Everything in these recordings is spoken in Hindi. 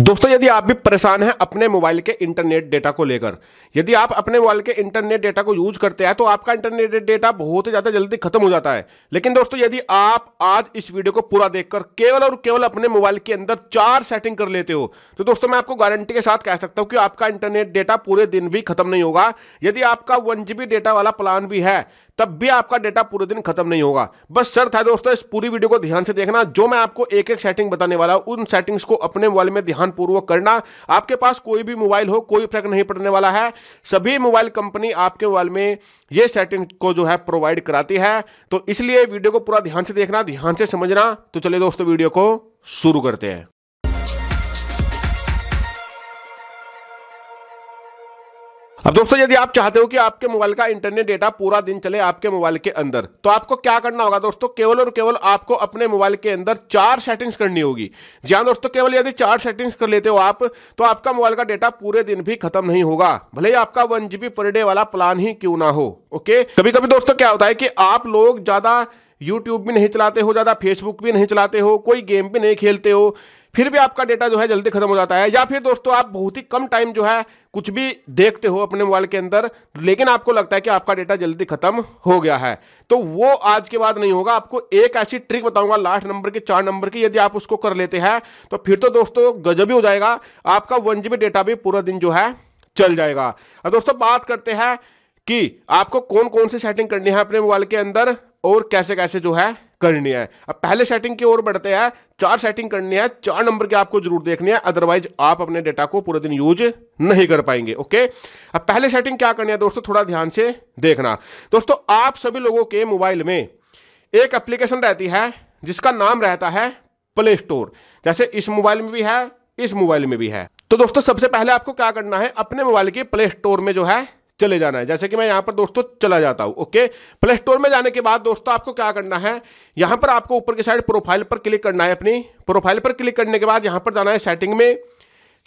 दोस्तों यदि आप भी परेशान हैं अपने मोबाइल के इंटरनेट डेटा को लेकर यदि आप अपने मोबाइल के इंटरनेट डेटा को यूज करते हैं तो आपका इंटरनेट डेटा बहुत ही ज़्यादा जल्दी खत्म हो जाता है लेकिन दोस्तों यदि आप आज इस वीडियो को पूरा देखकर केवल और केवल अपने मोबाइल के अंदर चार सेटिंग कर लेते हो तो दोस्तों मैं आपको गारंटी के साथ कह सकता हूं कि आपका इंटरनेट डेटा पूरे दिन भी खत्म नहीं होगा यदि आपका वन डेटा वाला प्लान भी है तब भी आपका डेटा पूरे दिन खत्म नहीं होगा बस शर्त है दोस्तों इस पूरी वीडियो को ध्यान से देखना जो मैं आपको एक एक सेटिंग बताने वाला हूं उन सेटिंग्स को अपने मोबाइल में ध्यान पूर्वक करना आपके पास कोई भी मोबाइल हो कोई फर्क नहीं पड़ने वाला है सभी मोबाइल कंपनी आपके मोबाइल में ये सेटिंग को जो है प्रोवाइड कराती है तो इसलिए वीडियो को पूरा ध्यान से देखना ध्यान से समझना तो चलिए दोस्तों वीडियो को शुरू करते हैं अब दोस्तों यदि आप चाहते हो कि आपके मोबाइल का इंटरनेट डेटा पूरा दिन चले आपके मोबाइल के अंदर तो आपको क्या करना होगा दोस्तों केवल और केवल आपको अपने मोबाइल के अंदर चार सेटिंग्स करनी होगी जी हाँ दोस्तों केवल यदि चार सेटिंग्स कर लेते हो आप तो आपका मोबाइल का डेटा पूरे दिन भी खत्म नहीं होगा भले ही आपका वन जीबी पर डे वाला प्लान ही क्यों ना हो ओके कभी कभी दोस्तों क्या होता है कि आप लोग ज्यादा यूट्यूब भी नहीं चलाते हो ज्यादा फेसबुक भी नहीं चलाते हो कोई गेम भी नहीं खेलते हो फिर भी आपका डेटा जो है जल्दी खत्म हो जाता है या फिर दोस्तों आप बहुत ही कम टाइम जो है कुछ भी देखते हो अपने मोबाइल के अंदर लेकिन आपको लगता है कि आपका डेटा जल्दी खत्म हो गया है तो वो आज के बाद नहीं होगा आपको एक ऐसी ट्रिक बताऊंगा लास्ट नंबर की चार नंबर की यदि आप उसको कर लेते हैं तो फिर तो दोस्तों गजब ही हो जाएगा आपका वन जी डेटा भी पूरा दिन जो है चल जाएगा और दोस्तों बात करते हैं कि आपको कौन कौन सी सेटिंग करनी है अपने मोबाइल के अंदर और कैसे कैसे जो है करनी है अब पहले सेटिंग की ओर बढ़ते हैं चार सेटिंग करनी है चार नंबर के आपको जरूर देखनी है अदरवाइज आप अपने डेटा को पूरे दिन यूज नहीं कर पाएंगे ओके अब पहले सेटिंग क्या करनी है दोस्तों थोड़ा ध्यान से देखना दोस्तों आप सभी लोगों के मोबाइल में एक एप्लीकेशन रहती है जिसका नाम रहता है प्ले स्टोर जैसे इस मोबाइल में भी है इस मोबाइल में भी है तो दोस्तों सबसे पहले आपको क्या करना है अपने मोबाइल के प्ले स्टोर में जो है चले जाना है जैसे कि मैं यहाँ पर दोस्तों चला जाता हूँ ओके प्ले स्टोर में जाने के बाद दोस्तों आपको क्या करना है यहाँ पर आपको ऊपर की साइड प्रोफाइल पर क्लिक करना है अपनी प्रोफाइल पर क्लिक करने के बाद यहाँ पर जाना है सेटिंग में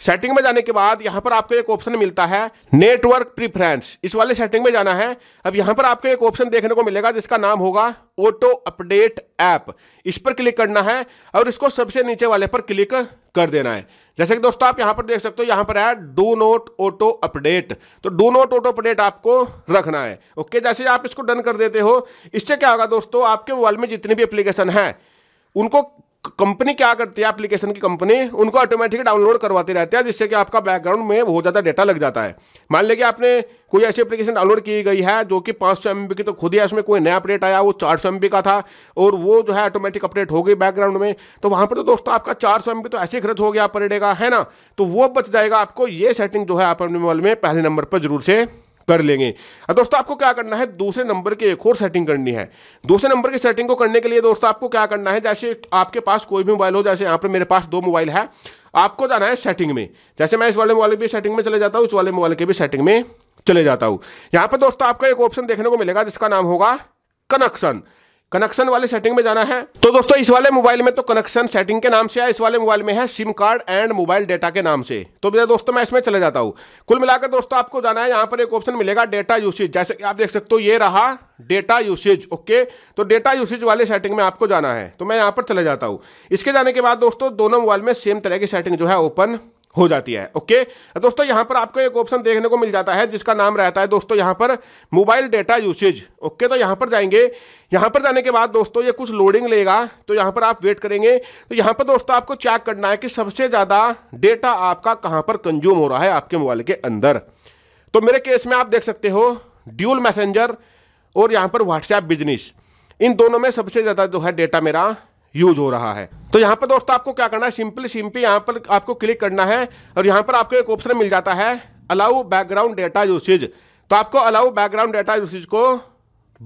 सेटिंग में जाने के बाद यहां पर आपको एक ऑप्शन मिलता है नेटवर्क प्रीफ्रेंस इस वाले सेटिंग में जाना है अब यहां पर आपको एक ऑप्शन देखने को मिलेगा जिसका नाम होगा ऑटो अपडेट ऐप इस पर क्लिक करना है और इसको सबसे नीचे वाले पर क्लिक कर देना है जैसे कि दोस्तों आप यहां पर देख सकते हो यहां पर है डू नोट ऑटो अपडेट तो डू नोट ऑटो अपडेट आपको रखना है ओके जैसे आप इसको डन कर देते हो इससे क्या होगा दोस्तों आपके मोबाइल में जितनी भी एप्लीकेशन है उनको कंपनी क्या करती है एप्लीकेशन की कंपनी उनको ऑटोमेटिकली डाउनलोड करवाती रहती है जिससे कि आपका बैकग्राउंड में बहुत ज़्यादा डेटा लग जाता है मान लीजिए आपने कोई ऐसी एप्लीकेशन डाउनलोड की गई है जो कि पाँच सौ की तो खुद ही उसमें कोई नया अपडेट आया वो चार सौ का था और वो जो है ऑटोमेटिक अपडेट हो गई बैकग्राउंड में तो वहाँ पर तो दोस्तों आपका चार सौ तो ऐसे खर्च हो गया पर डे का है ना तो वो बच जाएगा आपको ये सेटिंग जो है आप अपने मोबाइल में पहले नंबर पर जरूर से कर लेंगे दोस्तों आपको क्या करना है दूसरे नंबर की एक और सेटिंग करनी है दूसरे नंबर की सेटिंग को करने के लिए दोस्तों आपको क्या करना है जैसे आपके पास कोई भी मोबाइल हो जैसे यहाँ पर मेरे पास दो मोबाइल है आपको जाना है सेटिंग में जैसे मैं इस वाले मोबाइल की सेटिंग में चले जाता हूँ उस वाले मोबाइल के भी सेटिंग में चले जाता हूँ यहाँ पर दोस्तों आपको एक ऑप्शन देखने को मिलेगा जिसका नाम होगा कनेक्शन कनेक्शन वाले सेटिंग में जाना है तो दोस्तों इस वाले मोबाइल में तो कनेक्शन सेटिंग के नाम से है इस वाले मोबाइल में है SIM card and mobile data के नाम से तो मेरे दोस्तों मैं इसमें चले जाता हूँ कुल मिलाकर दोस्तों आपको जाना है यहाँ पर एक ऑप्शन मिलेगा डेटा यूसेज जैसे कि आप देख सकते हो ये रहा डेटा यूसेज ओके तो डेटा यूसेज वाले सेटिंग में आपको जाना है तो मैं यहाँ पर चले जाता हूँ इसके जाने के बाद दोस्तों दोनों मोबाइल में सेम तरह की सेटिंग जो है ओपन हो जाती है ओके दोस्तों यहाँ पर आपको एक ऑप्शन देखने को मिल जाता है जिसका नाम रहता है दोस्तों यहाँ पर मोबाइल डेटा यूसेज ओके तो यहाँ पर जाएंगे यहां पर जाने के बाद दोस्तों ये कुछ लोडिंग लेगा तो यहाँ पर आप वेट करेंगे तो यहाँ पर दोस्तों आपको चेक करना है कि सबसे ज़्यादा डेटा आपका कहाँ पर कंज्यूम हो रहा है आपके मोबाइल के अंदर तो मेरे केस में आप देख सकते हो ड्यूल मैसेंजर और यहाँ पर व्हाट्सएप बिजनेस इन दोनों में सबसे ज़्यादा जो है डेटा मेरा यूज हो रहा है तो यहाँ पर दोस्तों आपको क्या करना है सिंपल सिंपली यहाँ पर आपको क्लिक करना है और यहाँ पर आपको एक ऑप्शन मिल जाता है अलाउ बैकग्राउंड डेटा यूसेज तो आपको अलाउ बैकग्राउंड डेटा यूसेज को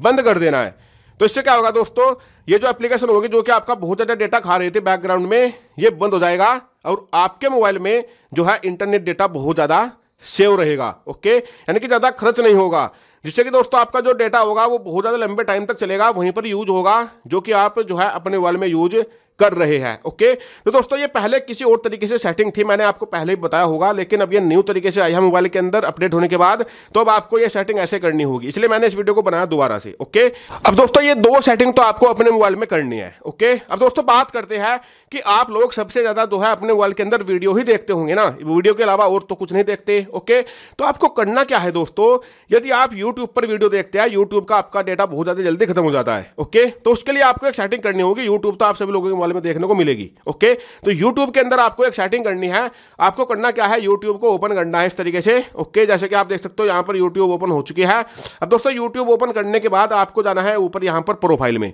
बंद कर देना है तो इससे क्या होगा दोस्तों ये जो एप्लीकेशन होगी जो कि आपका बहुत ज़्यादा डेटा खा रही थी बैकग्राउंड में ये बंद हो जाएगा और आपके मोबाइल में जो है इंटरनेट डेटा बहुत ज़्यादा सेव रहेगा ओके यानी कि ज़्यादा खर्च नहीं होगा जिससे कि दोस्तों आपका जो डेटा होगा वो बहुत ज़्यादा लंबे टाइम तक चलेगा वहीं पर यूज होगा जो कि आप जो है अपने वर्ल्ड में यूज कर रहे हैं ओके तो दोस्तों ये पहले किसी और तरीके से सेटिंग थी मैंने आपको पहले ही बताया होगा लेकिन अब ये न्यू तरीके से आया है मोबाइल के अंदर अपडेट होने के बाद तो अब आपको ये सेटिंग ऐसे करनी होगी इसलिए मैंने इस वीडियो को बनाया दोबारा से ओके अब दोस्तों ये दो सेटिंग तो आपको अपने मोबाइल में करनी है ओके अब दोस्तों बात करते हैं कि आप लोग सबसे ज़्यादा जो है अपने मोबाइल के अंदर वीडियो ही देखते होंगे ना वीडियो के अलावा और तो कुछ नहीं देखते ओके तो आपको करना क्या है दोस्तों यदि आप यूट्यूब यूट्यूब पर वीडियो देखते हैं यूट्यूब का आपका डेटा बहुत ज़्यादा जल्दी खत्म हो जाता है ओके तो उसके लिए आपको एक सेटिंग करनी होगी यूट्यूब तो आप सभी लोगों के मोबाइल में देखने को मिलेगी ओके तो यूट्यूब के अंदर आपको एक सेटिंग करनी है आपको करना क्या है यूट्यूब को ओपन करना है इस तरीके से ओके जैसे कि आप देख सकते हो यहाँ पर यूट्यूब ओपन हो चुकी है अब दोस्तों यूट्यूब ओपन करने के बाद आपको जाना है ऊपर यहाँ पर प्रोफाइल में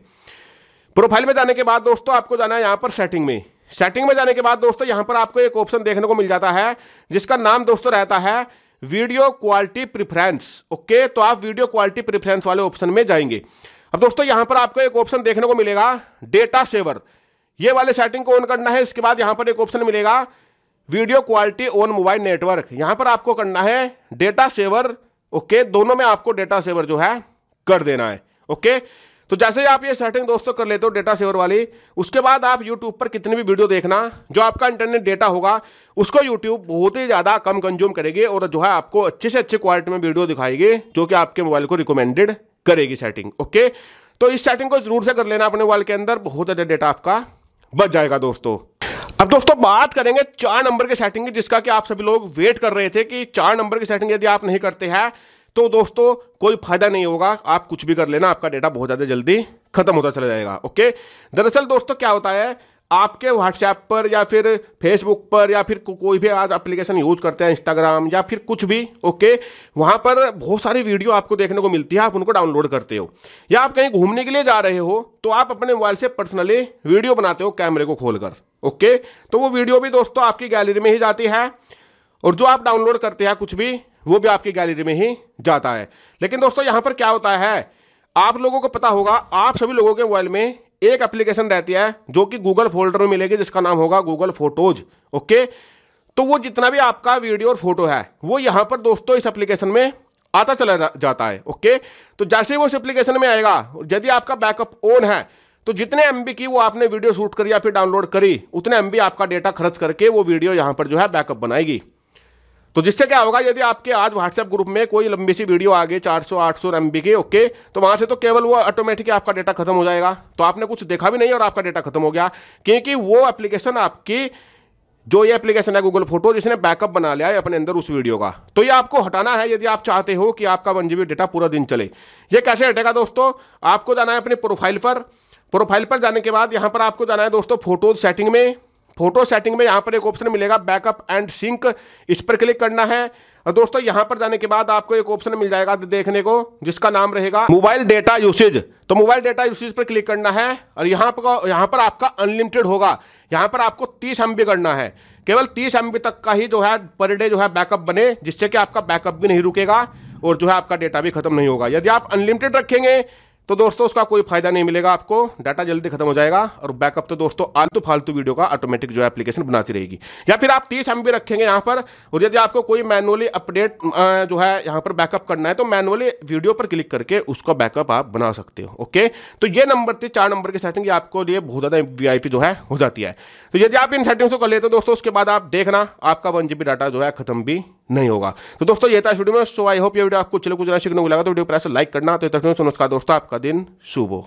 प्रोफाइल में जाने के बाद दोस्तों आपको जाना है यहाँ पर सेटिंग में सेटिंग में जाने के बाद दोस्तों यहाँ पर आपको एक ऑप्शन देखने को मिल जाता है जिसका नाम दोस्तों रहता है वीडियो क्वालिटी प्रिफरेंस ओके तो आप वीडियो क्वालिटी प्रिफरेंस वाले ऑप्शन में जाएंगे अब दोस्तों यहां पर आपको एक ऑप्शन देखने को मिलेगा डेटा सेवर ये वाले सेटिंग को ऑन करना है इसके बाद यहां पर एक ऑप्शन मिलेगा video quality on mobile network यहां पर आपको करना है डेटा सेवर ओके दोनों में आपको डेटा सेवर जो है कर देना है ओके तो जैसे ही आप ये सेटिंग दोस्तों कर लेते हो डेटा सेवर वाली उसके बाद आप यूट्यूब पर कितनी भी वीडियो देखना जो आपका इंटरनेट डेटा होगा उसको यूट्यूब बहुत ही ज़्यादा कम कंज्यूम करेगी और जो है आपको अच्छे से अच्छे क्वालिटी में वीडियो दिखाएगी जो कि आपके मोबाइल को रिकमेंडेड करेगी सेटिंग ओके तो इस सेटिंग को जरूर से कर लेना अपने मोबाइल के अंदर बहुत ज़्यादा डेटा आपका बच जाएगा दोस्तों अब दोस्तों बात करेंगे चार नंबर की सेटिंग की जिसका कि आप सभी लोग वेट कर रहे थे कि चार नंबर की सेटिंग यदि आप नहीं करते हैं तो दोस्तों कोई फायदा नहीं होगा आप कुछ भी कर लेना आपका डेटा बहुत ज़्यादा जल्दी खत्म होता चला जाएगा ओके दरअसल दोस्तों क्या होता है आपके व्हाट्सएप पर या फिर फेसबुक पर या फिर को, कोई भी आज एप्लीकेशन यूज करते हैं इंस्टाग्राम या फिर कुछ भी ओके वहाँ पर बहुत सारी वीडियो आपको देखने को मिलती है आप उनको डाउनलोड करते हो या आप कहीं घूमने के लिए जा रहे हो तो आप अपने मोबाइल से पर्सनली वीडियो बनाते हो कैमरे को खोलकर ओके तो वो वीडियो भी दोस्तों आपकी गैलरी में ही जाती है और जो आप डाउनलोड करते हैं कुछ भी वो भी आपकी गैलरी में ही जाता है लेकिन दोस्तों यहाँ पर क्या होता है आप लोगों को पता होगा आप सभी लोगों के मोबाइल में एक एप्लीकेशन रहती है जो कि गूगल फोल्डर में मिलेगी जिसका नाम होगा गूगल फोटोज ओके तो वो जितना भी आपका वीडियो और फोटो है वो यहाँ पर दोस्तों इस एप्लीकेशन में आता चला जाता है ओके तो जैसे ही वो इस एप्लीकेशन में आएगा यदि आपका बैकअप ऑन है तो जितने एम की वो आपने वीडियो शूट करी या फिर डाउनलोड करी उतने एम आपका डेटा खर्च करके वो वीडियो यहाँ पर जो है बैकअप बनाएगी तो जिससे क्या होगा यदि आपके आज व्हाट्सएप ग्रुप में कोई लंबी सी वीडियो आ गई चार सौ आठ सौ एम ओके तो वहाँ से तो केवल वो ऑटोमेटिक आपका डेटा खत्म हो जाएगा तो आपने कुछ देखा भी नहीं और आपका डेटा खत्म हो गया क्योंकि वो एप्लीकेशन आपकी जो ये एप्लीकेशन है गूगल फोटो जिसने बैकअप बना लिया है अपने अंदर उस वीडियो का तो ये आपको हटाना है यदि आप चाहते हो कि आपका वन जी डेटा पूरा दिन चले ये कैसे हटेगा दोस्तों आपको जाना है अपनी प्रोफाइल पर प्रोफाइल पर जाने के बाद यहाँ पर आपको जाना है दोस्तों फोटो सेटिंग में फोटो सेटिंग में यहाँ पर एक ऑप्शन मिलेगा बैकअप एंड सिंक इस पर क्लिक करना है और दोस्तों यहाँ पर जाने के बाद आपको एक ऑप्शन मिल जाएगा देखने को जिसका नाम रहेगा मोबाइल डेटा यूसेज तो मोबाइल डेटा यूसेज पर क्लिक करना है और यहाँ पर यहाँ पर आपका अनलिमिटेड होगा यहाँ पर आपको तीस एम करना है केवल तीस एम तक का ही जो है पर डे जो है बैकअप बने जिससे कि आपका बैकअप भी नहीं रुकेगा और जो है आपका डेटा भी खत्म नहीं होगा यदि आप अनलिमिटेड रखेंगे तो दोस्तों उसका कोई फायदा नहीं मिलेगा आपको डाटा जल्दी खत्म हो जाएगा और बैकअप तो दोस्तों आलतू फालतू वीडियो का ऑटोमेटिक जो है एप्लीकेशन बनाती रहेगी या फिर आप तीस एम रखेंगे यहाँ पर और यदि आपको कोई मैनुअली अपडेट जो है यहाँ पर बैकअप करना है तो मैनुअली वीडियो पर क्लिक करके उसका बैकअप आप बना सकते हो ओके तो ये नंबर थी चार नंबर की सेटिंग आपको लिए बहुत ज़्यादा वी जो है हो जाती है तो यदि आप इन सेटिंग्स को कर लेते हो दोस्तों उसके बाद आप देखना आपका वन डाटा जो है खत्म भी नहीं होगा तो दोस्तों ये था वीडियो में सो आई होप ये वीडियो आपको चलो कुछ राशि को लगा तो वीडियो पर ऐसे लाइक करना तो नमस्कार दोस्तों आपका दिन शुभ हो